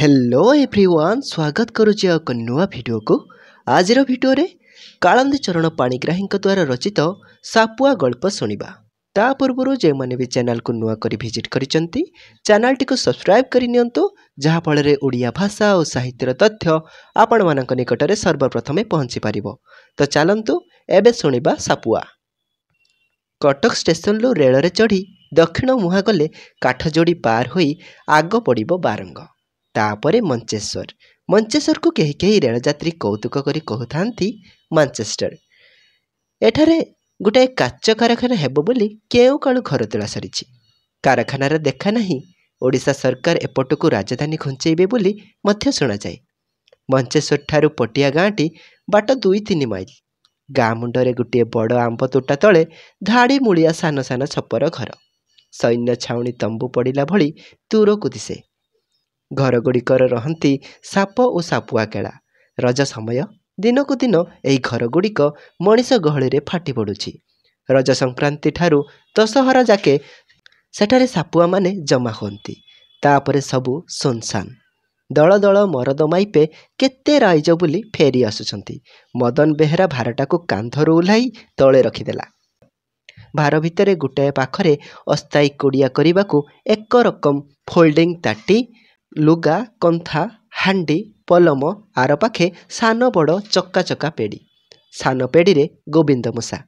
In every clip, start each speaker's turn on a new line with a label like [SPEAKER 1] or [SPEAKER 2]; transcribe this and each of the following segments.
[SPEAKER 1] hello every one ସ୍ୱାଗତ କରୁଛି ଏକ ନୂଆ ଭିଡ଼ିଓକୁ ଆଜିର ଭିଡ଼ିଓରେ କାଳନ୍ଦୀ ଚରଣ ପାଣିଗ୍ରାହୀଙ୍କ ଦ୍ୱାରା ରଚିତ ସାପୁଆ ଗଳ୍ପ ଶୁଣିବା ତା ପୂର୍ବରୁ ଯେଉଁମାନେ ବି ଚ୍ୟାନେଲକୁ ନୂଆ କରି ଭିଜିଟ୍ କରିଛନ୍ତି ଚ୍ୟାନେଲଟିକୁ ସବସ୍କ୍ରାଇବ୍ କରିନିଅନ୍ତୁ ଯାହାଫଳରେ ଓଡ଼ିଆ ଭାଷା ଓ ସାହିତ୍ୟର ତଥ୍ୟ ଆପଣମାନଙ୍କ ନିକଟରେ ସର୍ବପ୍ରଥମେ ପହଞ୍ଚିପାରିବ ତ ଚାଲନ୍ତୁ ଏବେ ଶୁଣିବା ସାପୁଆ କଟକ ଷ୍ଟେସନରୁ ରେଳରେ ଚଢ଼ି ଦକ୍ଷିଣ ମୁହାଁ ଗଲେ କାଠଯୋଡ଼ି ପାର ହୋଇ ଆଗ ପଡ଼ିବ ବାରଙ୍ଗ ତାପରେ ମଞ୍ଚେଶ୍ୱର ମଞ୍ଚେଶ୍ୱରକୁ କେହି କେହି ରେଳଯାତ୍ରୀ କୌତୁକ କରି କହୁଥାନ୍ତି ମାଞ୍ଚେଷ୍ଟର ଏଠାରେ ଗୋଟାଏ କାଚ କାରଖାନା ହେବ ବୋଲି କେଉଁ କାଳୁ ଘର ତୋଳା ସରିଛି କାରଖାନାର ଦେଖା ନାହିଁ ଓଡ଼ିଶା ସରକାର ଏପଟକୁ ରାଜଧାନୀ ଘୁଞ୍ଚେଇବେ ବୋଲି ମଧ୍ୟ ଶୁଣାଯାଏ ମଞ୍ଚେଶ୍ୱରଠାରୁ ପଟିଆ ଗାଁଟି ବାଟ ଦୁଇ ତିନି ମାଇଲ ଗାଁ ମୁଣ୍ଡରେ ଗୋଟିଏ ବଡ଼ ଆମ୍ବ ତୋଟା ତଳେ ଧାଡ଼ି ମୂଳିଆ ସାନ ସାନ ଛପର ଘର ସୈନ୍ୟ ଛାଉଣି ତମ୍ବୁ ପଡ଼ିଲା ଭଳି ଦୂରକୁ ଦିଶେ ଘରଗୁଡ଼ିକରେ ରହନ୍ତି ସାପ ଓ ସାପୁଆ କେଳା ରଜ ସମୟ ଦିନକୁ ଦିନ ଏହି ଘରଗୁଡ଼ିକ ମଣିଷ ଗହଳିରେ ଫାଟି ପଡ଼ୁଛି ରଜ ସଂକ୍ରାନ୍ତି ଠାରୁ ଦଶହରା ଯାକେ ସେଠାରେ ସାପୁଆମାନେ ଜମା ହୁଅନ୍ତି ତାପରେ ସବୁ ସୁନସାନ ଦଳ ଦଳ ମରଦ ମାଇପେ କେତେ ରାଇଜ ବୁଲି ଫେରି ଆସୁଛନ୍ତି ମଦନ ବେହେରା ଭାରଟାକୁ କାନ୍ଧରୁ ଓହ୍ଲାଇ ତଳେ ରଖିଦେଲା ଭାର ଭିତରେ ଗୋଟାଏ ପାଖରେ ଅସ୍ଥାୟୀ କୋଡ଼ିଆ କରିବାକୁ ଏକ ରକମ ଫୋଲ୍ଡିଂ ତାଟି ଲୁଗା କନ୍ଥା ହାଣ୍ଡି ପଲମ ଆର ପାଖେ ସାନ ବଡ଼ ଚକା ଚକା ପେଡ଼ି ସାନ ପେଡ଼ିରେ ଗୋବିନ୍ଦ ମୂଷା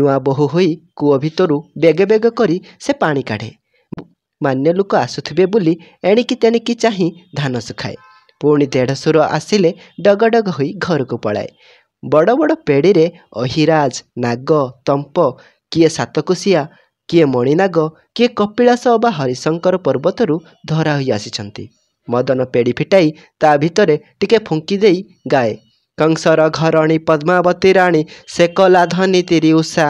[SPEAKER 1] ନୂଆ ବୋହୂ ହୋଇ କୂଅ ଭିତରୁ ବେଗେ ବେଗ କରି ସେ ପାଣି କାଢ଼େ ମାନ୍ୟ ଲୋକ ଆସୁଥିବେ ବୋଲି ଏଣିକି ତେଣିକି ଚାହିଁ ଧାନ ଶୁଖାଏ ପୁଣି ଦେଢ଼ ସୁର ଆସିଲେ ଡଗ ଡଗ ହୋଇ ଘରକୁ ପଳାଏ ବଡ଼ ବଡ଼ ପେଡ଼ିରେ ଅହିରାଜ ନାଗ ତମ୍ପ କିଏ ସାତକୋଷିଆ କିଏ ମଣିନାଗ କିଏ କପିଳାସ ଅବା ହରିଶଙ୍କର ପର୍ବତରୁ ଧରା ହୋଇ ଆସିଛନ୍ତି ମଦନ ପେଡ଼ି ଫିଟାଇ ତା ଭିତରେ ଟିକେ ଫୁଙ୍କି ଦେଇ ଗାଏ କଂସର ଘରଣୀ ପଦ୍ମାବତୀ ରାଣୀ ସେ କଲା ଧନୀ ତିରି ଉଷା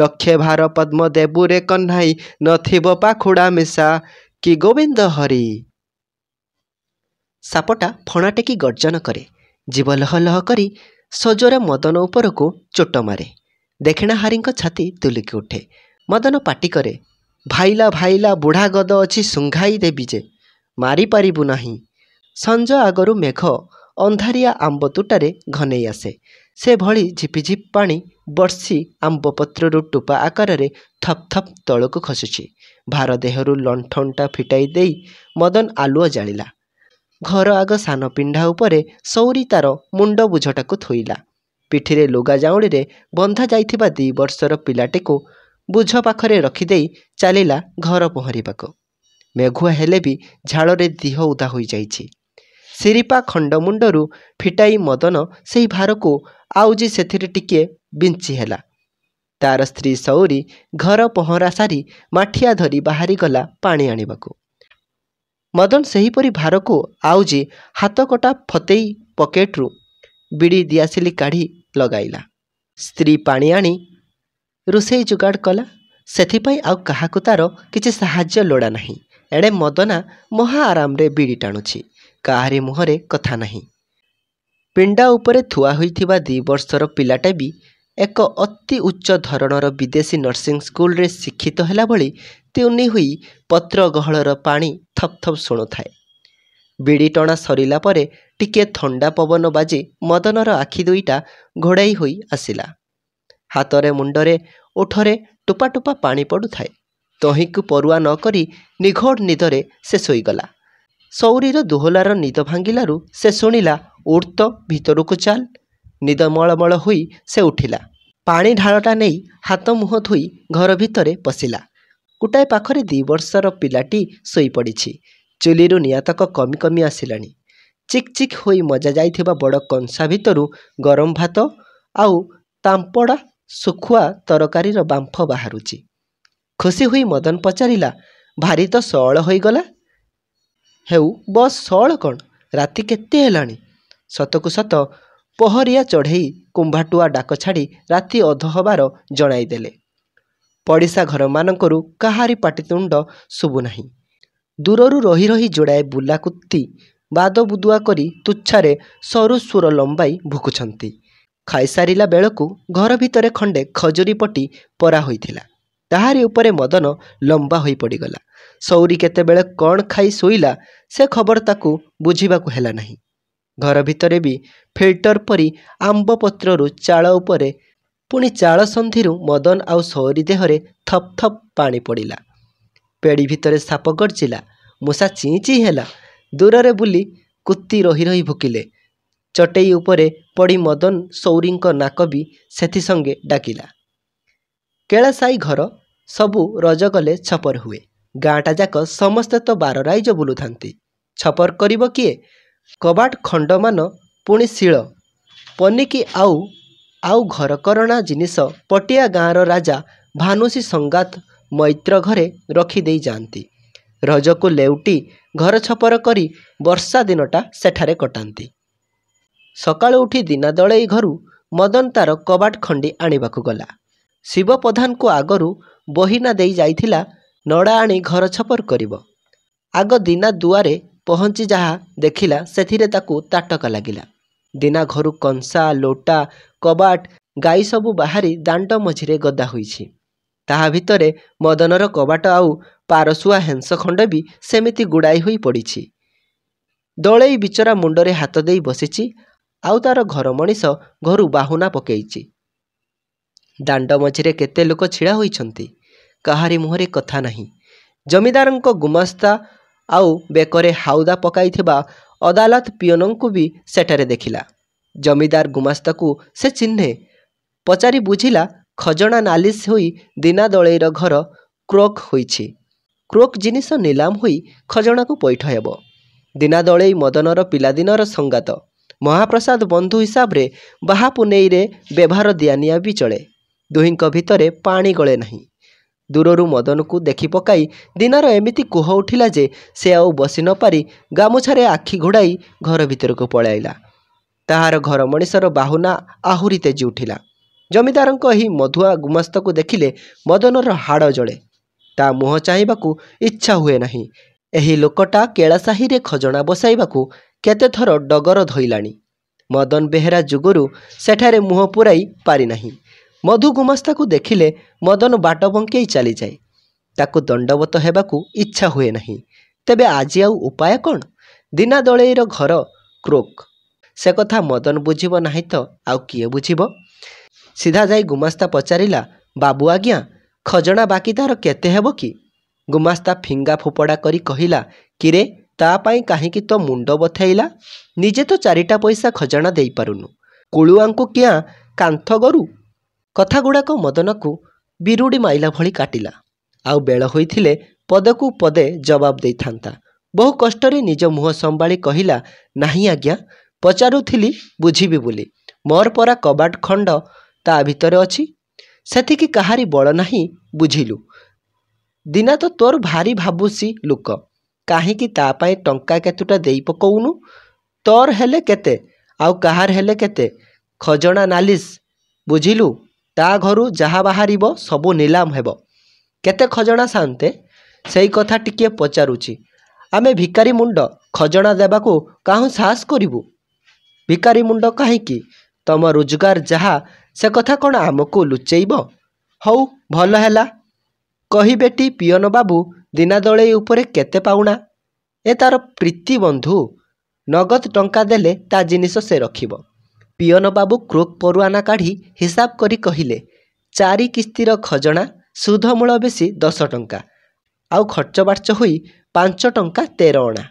[SPEAKER 1] ଲକ୍ଷେ ଭାର ପଦ୍ମ ଦେବୁରେ କହ୍ନାଇ ନଥିବ ପାଖୁଡ଼ା ମିଶା କି ଗୋବିନ୍ଦ ହରି ସାପଟା ଫଣା ଟେକି ଗର୍ଜନ କରେ ଜୀବ ଲହ ଲହ କରି ସଜରେ ମଦନ ଉପରକୁ ଚୋଟ ମାରେ ଦେଖିଣା ହାରିଙ୍କ ଛାତି ତୁଲିକି ଉଠେ ମଦନ ପାଟି କରେ ଭାଇଲା ଭାଇଲା ବୁଢ଼ା ଗଦ ଅଛି ଶୁଙ୍ଘାଇ ଦେବି ଯେ ମାରିପାରିବୁ ନାହିଁ ସଞ୍ଜ ଆଗରୁ ମେଘ ଅନ୍ଧାରିଆ ଆମ୍ବ ତୁଟାରେ ଘନେଇ ଆସେ ସେଭଳି ଝିପିଝିପ୍ ପାଣି ବର୍ଷି ଆମ୍ବ ପତ୍ରରୁ ଟୋପା ଆକାରରେ ଥପ୍ ଥପ୍ ତଳକୁ ଖସୁଛି ଭାର ଦେହରୁ ଲଣ୍ଠନଟା ଫିଟାଇ ଦେଇ ମଦନ ଆଲୁଅ ଜାଳିଲା ଘର ଆଗ ସାନ ପିଣ୍ଢା ଉପରେ ସୌରୀ ତାର ମୁଣ୍ଡ ବୁଝଟାକୁ ଥୋଇଲା ପିଠିରେ ଲୁଗା ଜାଉଁଳିରେ ବନ୍ଧା ଯାଇଥିବା ଦୁଇ ବର୍ଷର ପିଲାଟିକୁ ବୁଝ ପାଖରେ ରଖିଦେଇ ଚାଲିଲା ଘର ପହଁରିବାକୁ ମେଘୁଆ ହେଲେ ବି ଝାଳରେ ଦିହ ଉଦା ହୋଇଯାଇଛି ସିରିପା ଖଣ୍ଡମୁଣ୍ଡରୁ ଫିଟାଇ ମଦନ ସେହି ଭାରକୁ ଆଉଜି ସେଥିରେ ଟିକିଏ ବିଞ୍ଚି ହେଲା ତା'ର ସ୍ତ୍ରୀ ସଉରୀ ଘର ପହଁରା ସାରି ମାଠିଆ ଧରି ବାହାରିଗଲା ପାଣି ଆଣିବାକୁ ମଦନ ସେହିପରି ଭାରକୁ ଆଉଜି କଟା ଫତେଇ ପକେଟ୍ରୁ ବିଡ଼ି ଦିଆସିଲି କାଢ଼ି ଲଗାଇଲା ସ୍ତ୍ରୀ ପାଣି ଆଣି ରୋଷେଇ ଯୋଗାଡ଼ କଲା ସେଥିପାଇଁ ଆଉ କାହାକୁ ତା'ର କିଛି ସାହାଯ୍ୟ ଲୋଡ଼ା ନାହିଁ ଏଣେ ମଦନା ମହା ଆରାମରେ ବିଡ଼ି ଟାଣୁଛି କାହାରି ମୁହଁରେ କଥା ନାହିଁ ପିଣ୍ଡା ଉପରେ ଥୁଆ ହୋଇଥିବା ଦୁଇ ବର୍ଷର ପିଲାଟା ବି ଏକ ଅତି ଉଚ୍ଚ ଧରଣର ବିଦେଶୀ ନର୍ସିଂ ସ୍କୁଲରେ ଶିକ୍ଷିତ ହେଲା ଭଳି ତିନି ହୋଇ ପତ୍ର ଗହଳର ପାଣି ଥପଥପ୍ ଶୁଣୁଥାଏ ବିଡ଼ି ଟଣା ସରିଲା ପରେ ଟିକିଏ ଥଣ୍ଡା ପବନ ବାଜି ମଦନର ଆଖି ଦୁଇଟା ଘୋଡ଼ାଇ ହୋଇ ଆସିଲା ହାତରେ ମୁଣ୍ଡରେ ଓଠରେ ଟୋପା ଟୋପା ପାଣି ପଡ଼ୁଥାଏ ତହିଁକୁ ପରୁଆ ନ କରି ନିଘୋଡ଼ ନିଦରେ ସେ ଶୋଇଗଲା ସୌରୀର ଦୋହଲାର ନିଦ ଭାଙ୍ଗିଲାରୁ ସେ ଶୁଣିଲା ଉର୍ତ୍ତ ଭିତରକୁ ଚାଲ ନିଦ ମଳମଳ ହୋଇ ସେ ଉଠିଲା ପାଣି ଢାଳଟା ନେଇ ହାତ ମୁହଁ ଧୋଇ ଘର ଭିତରେ ପଶିଲା କୁଟାଏ ପାଖରେ ଦୁଇ ବର୍ଷର ପିଲାଟି ଶୋଇପଡ଼ିଛି ଚୁଲିରୁ ନିଆଁତକ କମି କମି ଆସିଲାଣି ଚିକ୍ ଚିକ୍ ହୋଇ ମଜା ଯାଇଥିବା ବଡ଼ କଂସା ଭିତରୁ ଗରମ ଭାତ ଆଉ ତାମ୍ପଡ଼ା ଶୁଖୁଆ ତରକାରୀର ବାମ୍ଫ ବାହାରୁଛି ଖୁସି ହୋଇ ମଦନ ପଚାରିଲା ଭାରି ତ ସଅଳ ହୋଇଗଲା ହେଉ ବସ୍ ସଅଳ କ'ଣ ରାତି କେତେ ହେଲାଣି ସତକୁ ସତ ପହରିଆ ଚଢ଼େଇ କୁମ୍ଭାଟୁଆ ଡାକ ଛାଡ଼ି ରାତି ଅଧ ହେବାର ଜଣାଇଦେଲେ ପଡ଼ିଶା ଘରମାନଙ୍କରୁ କାହାରି ପାଟିତୁଣ୍ଡ ଶୁଭୁନାହିଁ ଦୂରରୁ ରହି ରହି ଯୋଡ଼ାଏ ବୁଲାକୁତି ବାଦବୁଦୁଆ କରି ତୁଚ୍ଛାରେ ସରୁ ସୁର ଲମ୍ବାଇ ଭୁକୁଛନ୍ତି ଖାଇସାରିଲା ବେଳକୁ ଘର ଭିତରେ ଖଣ୍ଡେ ଖଜୁରୀ ପଟି ପରା ହୋଇଥିଲା ତାହାରି ଉପରେ ମଦନ ଲମ୍ବା ହୋଇପଡ଼ିଗଲା ସଉରୀ କେତେବେଳେ କ'ଣ ଖାଇ ଶୋଇଲା ସେ ଖବର ତାକୁ ବୁଝିବାକୁ ହେଲା ନାହିଁ ଘର ଭିତରେ ବି ଫିଲ୍ଟର ପରି ଆମ୍ବ ପତ୍ରରୁ ଚାଳ ଉପରେ ପୁଣି ଚାଳ ସନ୍ଧିରୁ ମଦନ ଆଉ ସଉରୀ ଦେହରେ ଥପ୍ ଥପ୍ ପାଣି ପଡ଼ିଲା ପେଡ଼ି ଭିତରେ ସାପ ଗର୍ଜିଲା ମୂଷା ଚିଁ ଚିଁ ହେଲା ଦୂରରେ ବୁଲି କୁତି ରହି ରହି ଭୁକିଲେ ଚଟେଇ ଉପରେ ପଡ଼ି ମଦନ ସୌରୀଙ୍କ ନାକ ବି ସେଥିସଙ୍ଗେ ଡାକିଲା କେଳାସାଇ ଘର ସବୁ ରଜ କଲେ ଛପର ହୁଏ ଗାଁଟା ଯାକ ସମସ୍ତେ ତ ବାର ରାଇଜ ବୁଲୁଥାନ୍ତି ଛପର କରିବ କିଏ କବାଟ ଖଣ୍ଡମାନ ପୁଣି ଶୀଳ ପନିକି ଆଉ ଆଉ ଘରକରଣା ଜିନିଷ ପଟିଆ ଗାଁର ରାଜା ଭାନୁସି ସଙ୍ଗାତ ମୈତ୍ର ଘରେ ରଖିଦେଇ ଯାଆନ୍ତି ରଜକୁ ଲେଉଟି ଘର ଛପର କରି ବର୍ଷା ଦିନଟା ସେଠାରେ କଟାନ୍ତି ସକାଳୁ ଉଠି ଦିନା ଦଳେଇ ଘରୁ ମଦନ ତାର କବାଟ ଖଣ୍ଡି ଆଣିବାକୁ ଗଲା ଶିବ ପ୍ରଧାନଙ୍କୁ ଆଗରୁ ବହିନା ଦେଇ ଯାଇଥିଲା ନଡ଼ା ଆଣି ଘର ଛପର କରିବ ଆଗ ଦିନା ଦୁଆରେ ପହଞ୍ଚି ଯାହା ଦେଖିଲା ସେଥିରେ ତାକୁ ତାଟକା ଲାଗିଲା ଦିନା ଘରୁ କଂସା ଲୋଟା କବାଟ ଗାଈ ସବୁ ବାହାରି ଦାଣ୍ଡ ମଝିରେ ଗଦା ହୋଇଛି ତାହା ଭିତରେ ମଦନର କବାଟ ଆଉ ପାରସୁଆ ହେଂସ ଖଣ୍ଡ ବି ସେମିତି ଗୁଡ଼ାଇ ହୋଇ ପଡ଼ିଛି ଦଳେଇ ବିଚରା ମୁଣ୍ଡରେ ହାତ ଦେଇ ବସିଛି ଆଉ ତାର ଘର ମଣିଷ ଘରୁ ବାହୁନା ପକେଇଛି ଦାଣ୍ଡ ମଝିରେ କେତେ ଲୋକ ଛିଡ଼ା ହୋଇଛନ୍ତି କାହାରି ମୁହଁରେ କଥା ନାହିଁ ଜମିଦାରଙ୍କ ଗୁମାସ୍ତା ଆଉ ବେକରେ ହାଉଦା ପକାଇଥିବା ଅଦାଲତ ପିଅନଙ୍କୁ ବି ସେଠାରେ ଦେଖିଲା ଜମିଦାର ଗୁମାସ୍ତାକୁ ସେ ଚିହ୍ନେ ପଚାରି ବୁଝିଲା ଖଜଣା ନାଲିସ୍ ହୋଇ ଦିନା ଦିନାଦଳେଇର ଘର କ୍ରୋକ୍ ହୋଇଛି କ୍ରୋକ୍ ଜିନିଷ ନିଲାମ ହୋଇ ଖଜଣାକୁ ପଇଠ ହେବ ଦିନା ଦଳେଇ ମଦନର ପିଲାଦିନର ସଂଗାତ ମହାପ୍ରସାଦ ବନ୍ଧୁ ହିସାବରେ ବାହାପୁନେଇରେ ବ୍ୟବହାର ଦିଆନିଆ ବି ଚଳେ ଦୁହିଁଙ୍କ ଭିତରେ ପାଣି ଗଳେ ନାହିଁ ଦୂରରୁ ମଦନକୁ ଦେଖି ପକାଇ ଦିନର ଏମିତି କୁହ ଉଠିଲା ଯେ ସେ ଆଉ ବସି ନ ପାରି ଗାମୁଛାରେ ଆଖି ଘୋଡ଼ାଇ ଘର ଭିତରକୁ ପଳାଇଲା ତାହାର ଘର ମଣିଷର ବାହୁନା ଆହୁରି ତେଜି ଉଠିଲା ଜମିଦାରଙ୍କ ଏହି ମଧୁଆ ଗୁମାସ୍ତକୁ ଦେଖିଲେ ମଦନର ହାଡ଼ ଜଳେ ତା ମୁହଁ ଚାହିଁବାକୁ ଇଚ୍ଛା ହୁଏ ନାହିଁ ଏହି ଲୋକଟା କେଳାସାହିରେ ଖଜଣା ବସାଇବାକୁ କେତେଥର ଡଗର ଧଇଲାଣି ମଦନ ବେହେରା ଯୁଗରୁ ସେଠାରେ ମୁହଁ ପୂରାଇ ପାରିନାହିଁ ମଧୁ ଗୁମାସ୍ତାକୁ ଦେଖିଲେ ମଦନ ବାଟ ବଙ୍କେଇ ଚାଲିଯାଏ ତାକୁ ଦଣ୍ଡବତ ହେବାକୁ ଇଚ୍ଛା ହୁଏ ନାହିଁ ତେବେ ଆଜି ଆଉ ଉପାୟ କ'ଣ ଦିନା ଦଳେଇର ଘର କ୍ରୋକ୍ ସେ କଥା ମଦନ ବୁଝିବ ନାହିଁ ତ ଆଉ କିଏ ବୁଝିବ ସିଧା ଯାଇ ଗୁମାସ୍ତା ପଚାରିଲା ବାବୁ ଆଜ୍ଞା ଖଜଣା ବାକି ତା'ର କେତେ ହେବ କି ଗୁମାସ୍ତା ଫିଙ୍ଗା ଫୋପଡ଼ା କରି କହିଲା କିରେ ତା ପାଇଁ କାହିଁକି ତ ମୁଣ୍ଡ ବଥାଇଲା ନିଜେ ତ ଚାରିଟା ପଇସା ଖଜଣା ଦେଇପାରୁନୁ କୁଳୁଆଙ୍କୁ କିଆଁ କାନ୍ଥ ଗରୁ କଥା ଗୁଡ଼ାକ ମଦନକୁ ବିରୁଡ଼ି ମାଇଲା ଭଳି କାଟିଲା ଆଉ ବେଳ ହୋଇଥିଲେ ପଦକୁ ପଦେ ଜବାବ ଦେଇଥାନ୍ତା ବହୁ କଷ୍ଟରେ ନିଜ ମୁହଁ ସମ୍ଭାଳି କହିଲା ନାହିଁ ଆଜ୍ଞା ପଚାରୁଥିଲି ବୁଝିବି ବୋଲି ମୋର ପରା କବାଟ ଖଣ୍ଡ ତା ଭିତରେ ଅଛି ସେତିକି କାହାରି ବଳ ନାହିଁ ବୁଝିଲୁ ଦିନା ତ ତୋର ଭାରି ଭାବୁଛି ଲୋକ କାହିଁକି ତା ପାଇଁ ଟଙ୍କା କେତେଟା ଦେଇ ପକଉନୁ ତୋର ହେଲେ କେତେ ଆଉ କାହାର ହେଲେ କେତେ ଖଜଣା ନାଲିସ୍ ବୁଝିଲୁ ତା ଘରୁ ଯାହା ବାହାରିବ ସବୁ ନିଲାମ ହେବ କେତେ ଖଜଣା ସାନ୍ତେ ସେଇ କଥା ଟିକିଏ ପଚାରୁଛି ଆମେ ଭିକାରୀ ମୁଣ୍ଡ ଖଜଣା ଦେବାକୁ କାହୁଁ ସାହସ କରିବୁ ଭିକାରୀ ମୁଣ୍ଡ କାହିଁକି ତମ ରୋଜଗାର ଯାହା ସେ କଥା କ'ଣ ଆମକୁ ଲୁଚେଇବ ହଉ ଭଲ ହେଲା କହିବେଟି ପିଅନ ବାବୁ ଦଳେଇ ଉପରେ କେତେ ପାଉଣା ଏ ତାର ପ୍ରୀତି ବନ୍ଧୁ ନଗଦ ଟଙ୍କା ଦେଲେ ତା ଜିନିଷ ସେ ରଖିବ ପିଅନ ବାବୁ କ୍ରୋକ୍ ପରୁଆନା କାଢ଼ି ହିସାବ କରି କହିଲେ ଚାରି କିସ୍ତିର ଖଜଣା ସୁଧ ମୂଳ ବେଶି ଦଶ ଟଙ୍କା ଆଉ ଖର୍ଚ୍ଚ ବାର୍ଚ୍ଚ ହୋଇ ପାଞ୍ଚ ଟଙ୍କା ତେର ଅଣା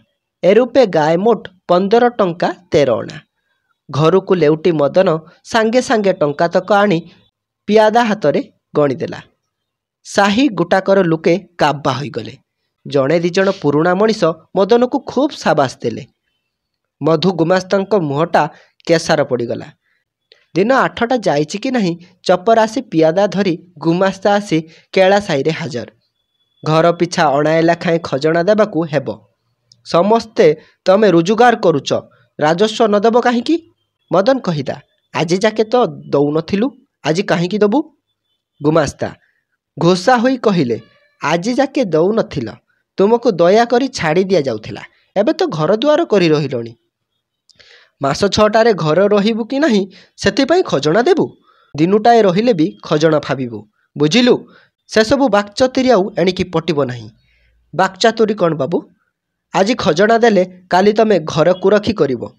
[SPEAKER 1] ଏରୂପେ ଗାଏ ମୋଟ ପନ୍ଦର ଟଙ୍କା ତେର ଅଣା ଘରକୁ ଲେଉଟି ମଦନ ସାଙ୍ଗେ ସାଙ୍ଗେ ଟଙ୍କା ତକ ଆଣି ପିଆଦା ହାତରେ ଗଣିଦେଲା ସାହି ଗୋଟାକର ଲୋକେ କାବା ହୋଇଗଲେ ଜଣେ ଦୁଇ ଜଣ ପୁରୁଣା ମଣିଷ ମଦନକୁ ଖୁବ୍ ସାବାସ ଦେଲେ ମଧୁ ଗୁମାସ୍ତାଙ୍କ ମୁହଁଟା କେଶାର ପଡ଼ିଗଲା ଦିନ ଆଠଟା ଯାଇଛି କି ନାହିଁ ଚପର ଆସି ପିଆଦା ଧରି ଗୁମାସ୍ତା ଆସି କେଳା ସାହିରେ ହାଜର ଘର ପିଛା ଅଣାଇଲା ଖାଏଁ ଖଜଣା ଦେବାକୁ ହେବ ସମସ୍ତେ ତମେ ରୋଜଗାର କରୁଛ ରାଜସ୍ୱ ନ ଦେବ କାହିଁକି ମଦନ କହିଲା ଆଜି ଯାକେ ତ ଦେଉନଥିଲୁ ଆଜି କାହିଁକି ଦେବୁ ଗୁମାସ୍ତା ଘୋଷା ହୋଇ କହିଲେ ଆଜି ଯାକେ ଦେଉନଥିଲ ତୁମକୁ ଦୟାକରି ଛାଡ଼ି ଦିଆଯାଉଥିଲା ଏବେ ତ ଘର ଘରଦୁଆର କରି ରହିଲଣି ମାସ ଛଅଟାରେ ଘର ରହିବୁ କି ନାହିଁ ସେଥିପାଇଁ ଖଜଣା ଦେବୁ ଦିନୁଟାଏ ରହିଲେ ବି ଖଜଣା ଭାବିବୁ ବୁଝିଲୁ ସେସବୁ ବାକ୍ଚାତୁରୀ ଆଉ ଏଣିକି ପଟିବ ନାହିଁ ବାକ୍ଚାତୁରି କ'ଣ ବାବୁ ଆଜି ଖଜଣା ଦେଲେ କାଲି ତୁମେ ଘରକୁ ରଖି କରିବ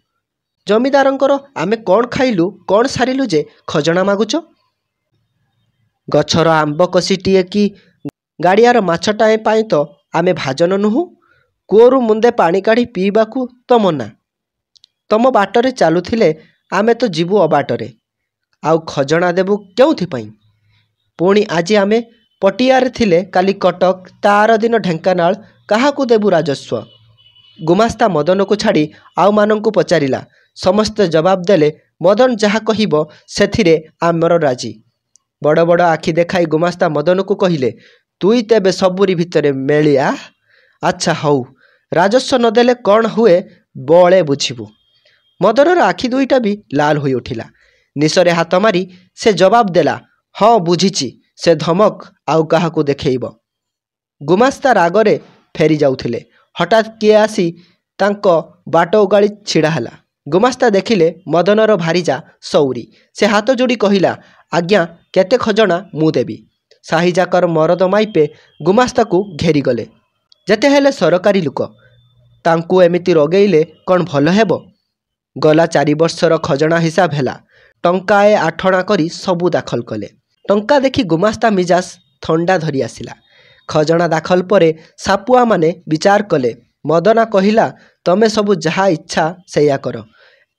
[SPEAKER 1] ଜମିଦାରଙ୍କର ଆମେ କ'ଣ ଖାଇଲୁ କ'ଣ ସାରିଲୁ ଯେ ଖଜଣା ମାଗୁଛ ଗଛର ଆମ୍ବ କଷିଟିଏ କି ଗାଡ଼ିଆର ମାଛଟାଏ ପାଇଁ ତ ଆମେ ଭାଜନ ନୁହଁ କୂଅରୁ ମୁନ୍ଦେ ପାଣି କାଢ଼ି ପିଇବାକୁ ତମ ନା ତମ ବାଟରେ ଚାଲୁଥିଲେ ଆମେ ତ ଯିବୁ ଅବାଟରେ ଆଉ ଖଜଣା ଦେବୁ କେଉଁଥିପାଇଁ ପୁଣି ଆଜି ଆମେ ପଟିଆରେ ଥିଲେ କାଲି କଟକ ତାର ଦିନ ଢେଙ୍କାନାଳ କାହାକୁ ଦେବୁ ରାଜସ୍ୱ ଗୁମାସ୍ତା ମଦନକୁ ଛାଡ଼ି ଆଉମାନଙ୍କୁ ପଚାରିଲା ସମସ୍ତେ ଜବାବ ଦେଲେ ମଦନ ଯାହା କହିବ ସେଥିରେ ଆମର ରାଜି ବଡ଼ ବଡ଼ ଆଖି ଦେଖାଇ ଗୁମାସ୍ତା ମଦନକୁ କହିଲେ ତୁଇ ତେବେ ସବୁରି ଭିତରେ ମେଳିଆ ଆଚ୍ଛା ହଉ ରାଜସ୍ୱ ନ ଦେଲେ କ'ଣ ହୁଏ ବଳେ ବୁଝିବୁ ମଦନର ଆଖି ଦୁଇଟା ବି ଲାଲ ହୋଇଉଠିଲା ନିଶରେ ହାତ ମାରି ସେ ଜବାବ ଦେଲା ହଁ ବୁଝିଛି ସେ ଧମକ ଆଉ କାହାକୁ ଦେଖେଇବ ଗୁମାସ୍ତା ରାଗରେ ଫେରିଯାଉଥିଲେ ହଠାତ୍ କିଏ ଆସି ତାଙ୍କ ବାଟ ଉଗାଳି ଛିଡ଼ା ହେଲା ଗୁମାସ୍ତା ଦେଖିଲେ ମଦନର ଭାରିଜା ସଉରୀ ସେ ହାତ ଯୋଡ଼ି କହିଲା ଆଜ୍ଞା କେତେ ଖଜଣା ମୁଁ ଦେବି ସାହିଜାକର ମରଦ ମାଇପେ ଗୁମାସ୍ତାକୁ ଘେରିଗଲେ ଯେତେ ହେଲେ ସରକାରୀ ଲୋକ ତାଙ୍କୁ ଏମିତି ରଗେଇଲେ କ'ଣ ଭଲ ହେବ ଗଲା ଚାରି ବର୍ଷର ଖଜଣା ହିସାବ ହେଲା ଟଙ୍କାଏ ଆଠଣା କରି ସବୁ ଦାଖଲ କଲେ ଟଙ୍କା ଦେଖି ଗୁମାସ୍ତା ମିଜାସ ଥଣ୍ଡା ଧରି ଆସିଲା ଖଜଣା ଦାଖଲ ପରେ ସାପୁଆମାନେ ବିଚାର କଲେ ମଦନା କହିଲା ତମେ ସବୁ ଯାହା ଇଚ୍ଛା ସେଇଆ କର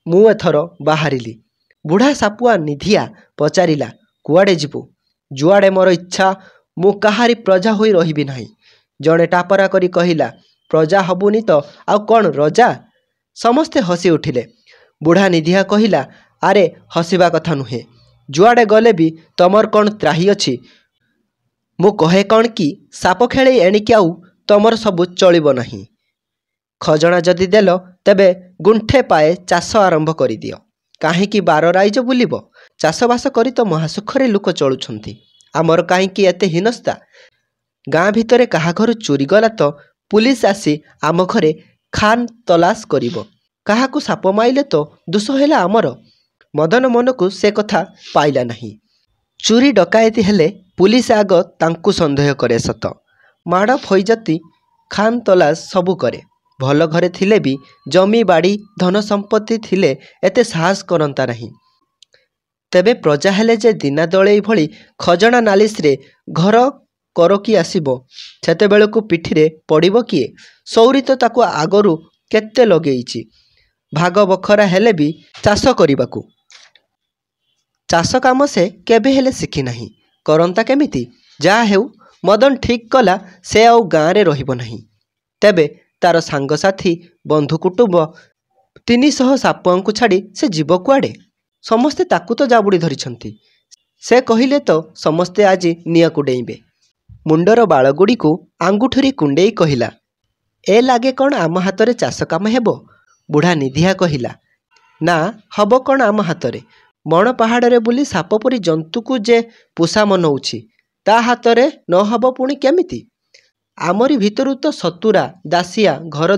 [SPEAKER 1] ମୁଁ ଏଥର ବାହାରିଲି ବୁଢ଼ା ସାପୁଆ ନିଧିଆ ପଚାରିଲା କୁଆଡ଼େ ଯିବୁ ଯୁଆଡ଼େ ମୋର ଇଚ୍ଛା ମୁଁ କାହାରି ପ୍ରଜା ହୋଇ ରହିବି ନାହିଁ ଜଣେ ଟାପରା କରି କହିଲା ପ୍ରଜା ହେବୁନି ତ ଆଉ କ'ଣ ରଜା ସମସ୍ତେ ହସି ଉଠିଲେ ବୁଢ଼ା ନିଧିଆ କହିଲା ଆରେ ହସିବା କଥା ନୁହେଁ ଯୁଆଡ଼େ ଗଲେ ବି ତମର କ'ଣ ତ୍ରାହି ଅଛି ମୁଁ କହେ କ'ଣ କି ସାପ ଖେଳେଇ ଏଣିକି ଆଉ ତମର ସବୁ ଚଳିବ ନାହିଁ ଖଜଣା ଯଦି ଦେଲ ତେବେ ଗୁଣ୍ଠେ ପାଏ ଚାଷ ଆରମ୍ଭ କରିଦିଅ କାହିଁକି ବାର ରାଇଜ ବୁଲିବ ଚାଷବାସ କରି ତ ମହାସୁଖରେ ଲୋକ ଚଳୁଛନ୍ତି ଆମର କାହିଁକି ଏତେ ହୀନସ୍ଥା ଗାଁ ଭିତରେ କାହା ଘରୁ ଚୋରି ଗଲା ତ ପୁଲିସ୍ ଆସି ଆମ ଘରେ ଖାନ୍ ତଲାସ କରିବ କାହାକୁ ସାପ ମାଇଲେ ତ ଦୋଷ ହେଲା ଆମର ମଦନ ମନକୁ ସେ କଥା ପାଇଲା ନାହିଁ ଚୋରି ଡକାୟତି ହେଲେ ପୁଲିସ୍ ଆଗ ତାଙ୍କୁ ସନ୍ଦେହ କରେ ସତ ମାଡ଼ ଫୈଜାତି ଖାନ୍ ତଲାସ ସବୁ କରେ ଭଲ ଘରେ ଥିଲେ ବି ଜମି ବାଡ଼ି ଧନ ସମ୍ପତ୍ତି ଥିଲେ ଏତେ ସାହସ କରନ୍ତା ନାହିଁ ତେବେ ପ୍ରଜା ହେଲେ ଯେ ଦିନା ଦଳେଇ ଭଳି ଖଜଣା ନାଲିସରେ ଘର କରକି ଆସିବ ସେତେବେଳକୁ ପିଠିରେ ପଡ଼ିବ କିଏ ସୌରୀ ତ ତାକୁ ଆଗରୁ କେତେ ଲଗେଇଛି ଭାଗ ବଖରା ହେଲେ ବି ଚାଷ କରିବାକୁ ଚାଷ କାମ ସେ କେବେ ହେଲେ ଶିଖିନାହିଁ କରନ୍ତା କେମିତି ଯାହା ହେଉ ମଦନ ଠିକ୍ କଲା ସେ ଆଉ ଗାଁରେ ରହିବ ନାହିଁ ତେବେ ତାର ସାଙ୍ଗସାଥି ବନ୍ଧୁ କୁଟୁମ୍ବ ତିନିଶହ ସାପୁଆଙ୍କୁ ଛାଡ଼ି ସେ ଯିବ କୁଆଡ଼େ ସମସ୍ତେ ତାକୁ ତ ଜାବୁଡ଼ି ଧରିଛନ୍ତି ସେ କହିଲେ ତ ସମସ୍ତେ ଆଜି ନିଆଁକୁ ଡେଇଁବେ ମୁଣ୍ଡର ବାଳଗୁଡ଼ିକୁ ଆଙ୍ଗୁଠୁରି କୁଣ୍ଡେଇ କହିଲା ଏ ଲାଗେ କ'ଣ ଆମ ହାତରେ ଚାଷ କାମ ହେବ ବୁଢ଼ା ନିଧିଆ କହିଲା ନା ହେବ କ'ଣ ଆମ ହାତରେ ବଣ ପାହାଡ଼ରେ ବୁଲି ସାପ ପରି ଜନ୍ତୁକୁ ଯେ ପୋଷା ମନଉଛି ତା ହାତରେ ନ ହେବ ପୁଣି କେମିତି ଆମରି ଭିତରୁ ତ ସତୁରା ଦାସିଆ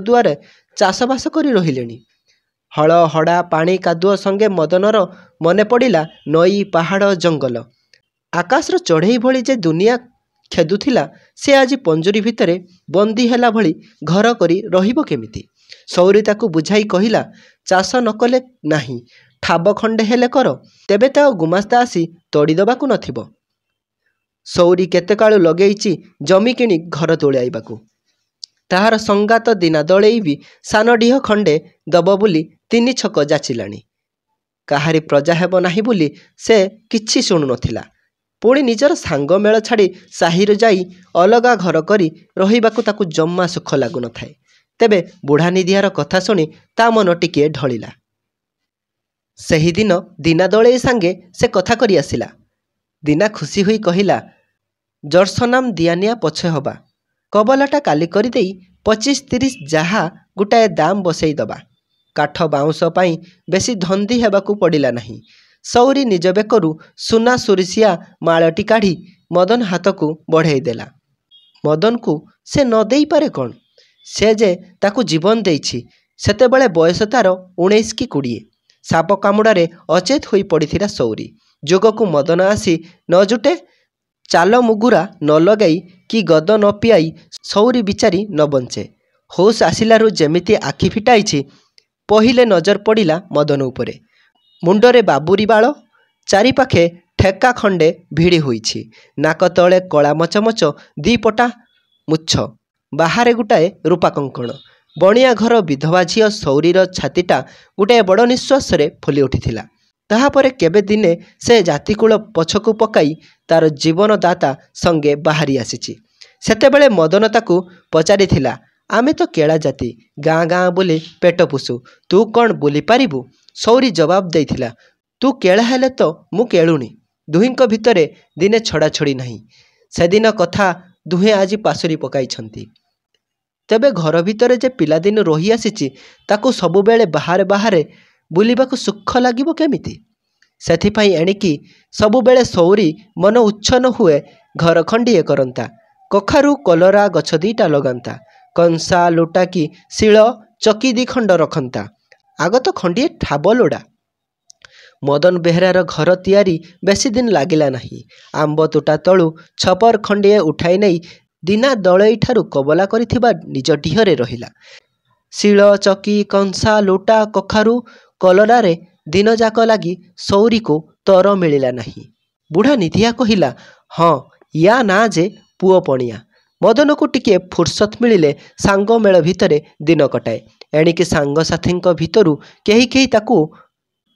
[SPEAKER 1] ଦୁଆରେ ଚାଷବାସ କରି ରହିଲେଣି ହଳ ହଡ଼ା ପାଣି କାଦୁଅ ସଙ୍ଗେ ମଦନର ମନେ ପଡ଼ିଲା ନଈ ପାହାଡ଼ ଜଙ୍ଗଲ ଆକାଶର ଚଢ଼େଇ ଭଳି ଯେ ଦୁନିଆ ଖେଦୁଥିଲା ସେ ଆଜି ପଞ୍ଜୁରୀ ଭିତରେ ବନ୍ଦୀ ହେଲା ଭଳି ଘର କରି ରହିବ କେମିତି ସୌରୀ ତାକୁ ବୁଝାଇ କହିଲା ଚାଷ ନ କଲେ ନାହିଁ ଠାବ ଖଣ୍ଡେ ହେଲେ କର ତେବେ ତା ଗୁମାସ୍ତା ଆସି ଦେବାକୁ ନଥିବ ସଉରୀ କେତେକାଳୁ ଲଗେଇଛି ଜମି କିଣି ଘର ତୋଳାଇବାକୁ ତାହାର ସଙ୍ଗାତ ଦିନା ଦଳେଇ ବି ସାନ ଡିହ ଖଣ୍ଡେ ଦେବ ବୋଲି ତିନି ଛକ ଯାଚିଲାଣି କାହାରି ପ୍ରଜା ହେବ ନାହିଁ ବୋଲି ସେ କିଛି ଶୁଣୁନଥିଲା ପୁଣି ନିଜର ସାଙ୍ଗ ମେଳ ଛାଡ଼ି ସାହିରୁ ଯାଇ ଅଲଗା ଘର କରି ରହିବାକୁ ତାକୁ ଜମା ସୁଖ ଲାଗୁନଥାଏ ତେବେ ବୁଢ଼ାନିଧିଆର କଥା ଶୁଣି ତା ମନ ଟିକିଏ ଢଳିଲା ସେହିଦିନ ଦିନା ଦଳେଇ ସାଙ୍ଗେ ସେ କଥା କରି ଆସିଲା ଦିନା ଖୁସି ହୋଇ କହିଲା ଜର୍ସନାମ ଦିଆନିଆ ପଛେ ହେବା କବଲାଟା କାଲି କରିଦେଇ ପଚିଶ ତିରିଶ ଯାହା ଗୋଟାଏ ଦାମ ବସେଇଦେବା କାଠ ବାଉଁଶ ପାଇଁ ବେଶୀ ଧନ୍ଦି ହେବାକୁ ପଡ଼ିଲା ନାହିଁ ସୌରୀ ନିଜ ବେକରୁ ସୁନା ସୁରିଷିଆ ମାଳଟି କାଢ଼ି ମଦନ ହାତକୁ ବଢ଼େଇ ଦେଲା ମଦନକୁ ସେ ନ ଦେଇପାରେ କ'ଣ ସେ ଯେ ତାକୁ ଜୀବନ ଦେଇଛି ସେତେବେଳେ ବୟସ ତାର ଉଣେଇଶ କି କୋଡ଼ିଏ ସାପ କାମୁଡ଼ାରେ ଅଚେତ ହୋଇ ପଡ଼ିଥିଲା ସୌରୀ ଯୋଗକୁ ମଦନ ଆସି ନ ଜୁଟେ ଚାଲ ମୁଗୁରା ନ ଲଗାଇ କି ଗଦ ନ ପିଆଇ ସଉରି ବିଚାରି ନ ବଞ୍ଚେ ହୋସ୍ ଆସିଲାରୁ ଯେମିତି ଆଖି ଫିଟାଇଛି ପହିଲେ ନଜର ପଡ଼ିଲା ମଦନ ଉପରେ ମୁଣ୍ଡରେ ବାବୁରି ବାଳ ଚାରିପାଖେ ଠେକା ଖଣ୍ଡେ ଭିଡ଼ି ହୋଇଛି ନାକ ତଳେ କଳା ମଚମଚ ଦୁଇପଟା ମୁଚ୍ଛ ବାହାରେ ଗୋଟାଏ ରୂପା କଙ୍କଣ ବଣିଆ ଘର ବିଧବା ଝିଅ ସୌରୀର ଛାତିଟା ଗୋଟାଏ ବଡ଼ ନିଶ୍ୱାସରେ ଫୁଲି ଉଠିଥିଲା ତାହାପରେ କେବେ ଦିନେ ସେ ଜାତିକୁଳ ପଛକୁ ପକାଇ ତାର ଜୀବନଦାତା ସଙ୍ଗେ ବାହାରି ଆସିଛି ସେତେବେଳେ ମଦନ ତାକୁ ପଚାରିଥିଲା ଆମେ ତ କେଳା ଜାତି ଗାଁ ଗାଁ ବୁଲି ପେଟ ପୋଷୁ ତୁ କ'ଣ ବୁଲିପାରିବୁ ସୌରି ଜବାବ ଦେଇଥିଲା ତୁ କେଳା ହେଲେ ତ ମୁଁ କେଳୁଣି ଦୁହିଁଙ୍କ ଭିତରେ ଦିନେ ଛଡ଼ାଛଡ଼ି ନାହିଁ ସେଦିନ କଥା ଦୁହେଁ ଆଜି ପାଶୁରୀ ପକାଇଛନ୍ତି ତେବେ ଘର ଭିତରେ ଯେ ପିଲାଦିନ ରହିଆସିଛି ତାକୁ ସବୁବେଳେ ବାହାରେ ବାହାରେ ବୁଲିବାକୁ ସୁଖ ଲାଗିବ କେମିତି ସେଥିପାଇଁ ଏଣିକି ସବୁବେଳେ ସଉରି ମନ ଉଚ୍ଛନ୍ନ ହୁଏ ଘର ଖଣ୍ଡିଏ କରନ୍ତା କଖାରୁ କଲରା ଗଛ ଦୁଇଟା ଲଗାନ୍ତା କଂସା ଲୁଟାକି ଶିଳ ଚକି ଦୁଇ ଖଣ୍ଡ ରଖନ୍ତା ଆଗ ତ ଖଣ୍ଡିଏ ଠାବ ଲୋଡ଼ା ମଦନ ବେହେରାର ଘର ତିଆରି ବେଶୀ ଦିନ ଲାଗିଲା ନାହିଁ ଆମ୍ବ ତୁଟା ତଳୁ ଛପର ଖଣ୍ଡିଏ ଉଠାଇ ନେଇ ଦିନା ଦଳେଇଠାରୁ କବଲା କରିଥିବା ନିଜ ଡିହରେ ରହିଲା ଶିଳ ଚକି କଂସା ଲୁଟା କଖାରୁ କଲରାରେ ଦିନଯାକ ଲାଗି ସୌରୀକୁ ତର ମିଳିଲା ନାହିଁ ବୁଢ଼ା ନିଧିଆ କହିଲା ହଁ ୟା ନାଁ ଯେ ପୁଅ ପଣିଆ ମଦନକୁ ଟିକିଏ ଫୁର୍ସତ ମିଳିଲେ ସାଙ୍ଗ ମେଳ ଭିତରେ ଦିନ କଟାଏ ଏଣିକି ସାଙ୍ଗସାଥୀଙ୍କ ଭିତରୁ କେହି କେହି ତାକୁ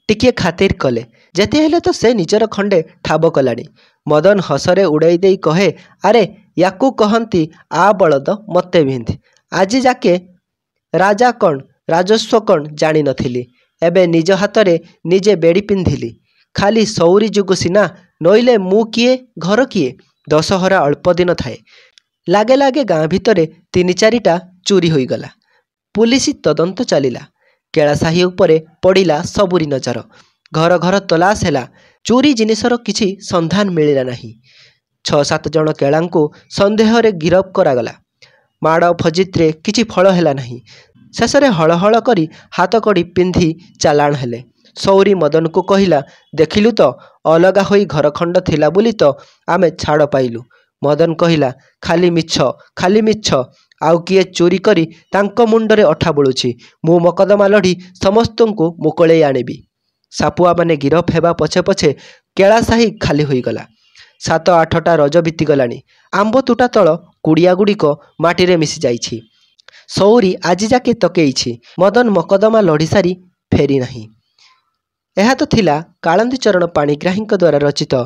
[SPEAKER 1] ଟିକିଏ ଖାତିର କଲେ ଯେତେ ହେଲେ ତ ସେ ନିଜର ଖଣ୍ଡେ ଠାବ କଲାଣି ମଦନ ହସରେ ଉଡ଼ାଇ ଦେଇ କହେ ଆରେ ୟାକୁ କହନ୍ତି ଆ ବଳଦ ମୋତେ ବିନ୍ଧ ଆଜି ଯାକେ ରାଜା କ'ଣ ରାଜସ୍ୱ କ'ଣ ଜାଣିନଥିଲି ଏବେ ନିଜ ହାତରେ ନିଜେ ବେଡ଼ି ପିନ୍ଧିଲି ଖାଲି ସଉରି ଯୋଗୁ ସିନା ନଇଲେ ମୁଁ କିଏ ଘର କିଏ ଦଶହରା ଅଳ୍ପ ଦିନ ଥାଏ ଲାଗେ ଲାଗେ ଗାଁ ଭିତରେ ତିନି ଚାରିଟା ଚୋରି ହୋଇଗଲା ପୁଲିସ ତଦନ୍ତ ଚାଲିଲା କେଳା ସାହି ଉପରେ ପଡ଼ିଲା ସବୁରି ନଜର ଘର ଘର ତଲାସ ହେଲା ଚୋରି ଜିନିଷର କିଛି ସନ୍ଧାନ ମିଳିଲା ନାହିଁ ଛଅ ସାତ ଜଣ କେଳାଙ୍କୁ ସନ୍ଦେହରେ ଗିରଫ କରାଗଲା ମାଡ଼ ଫଜିତ୍ରେ କିଛି ଫଳ ହେଲା ନାହିଁ ଶେଷରେ ହଳ ହଳ କରି ହାତ କଡ଼ି ପିନ୍ଧି ଚାଲାଣ ହେଲେ ସୌରୀ ମଦନକୁ କହିଲା ଦେଖିଲୁ ତ ଅଲଗା ହୋଇ ଘର ଖଣ୍ଡ ଥିଲା ବୋଲି ତ ଆମେ ଛାଡ଼ ପାଇଲୁ ମଦନ କହିଲା ଖାଲି ମିଛ ଖାଲି ମିଛ ଆଉ କିଏ ଚୋରି କରି ତାଙ୍କ ମୁଣ୍ଡରେ ଅଠା ବୋଳୁଛି ମୁଁ ମକଦ୍ଦମା ଲଢ଼ି ସମସ୍ତଙ୍କୁ ମୁକୁଳେଇ ଆଣିବି ସାପୁଆମାନେ ଗିରଫ ହେବା ପଛେ ପଛେ କେଳା ସାହି ଖାଲି ହୋଇଗଲା ସାତ ଆଠଟା ରଜ ବିତିଗଲାଣି ଆମ୍ବ ତୁଟା ତଳ କୁଡ଼ିଆଗୁଡ଼ିକ ମାଟିରେ ମିଶିଯାଇଛି ସୌରୀ ଆଜି ଯାକେ ତକେଇଛି ମଦନ ମକଦ୍ଦମା ଲଢ଼ିସାରି ନାହିଁ ଏହା ତ ଥିଲା କାଳନ୍ଦୀ ଚରଣ ପାଣିଗ୍ରାହୀଙ୍କ ଦ୍ୱାରା ରଚିତ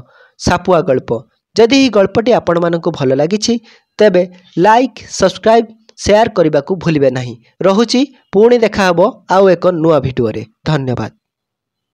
[SPEAKER 1] ସାପୁଆ ଗଳ୍ପ ଯଦି ଏହି ଗଳ୍ପଟି ଆପଣମାନଙ୍କୁ ଭଲ ଲାଗିଛି ତେବେ ଲାଇକ୍ ସବସ୍କ୍ରାଇବ୍ ସେୟାର କରିବାକୁ ଭୁଲିବେ ନାହିଁ ରହୁଛି ପୁଣି ଦେଖାହେବ ଆଉ ଏକ ନୂଆ ଭିଡ଼ିଓରେ ଧନ୍ୟବାଦ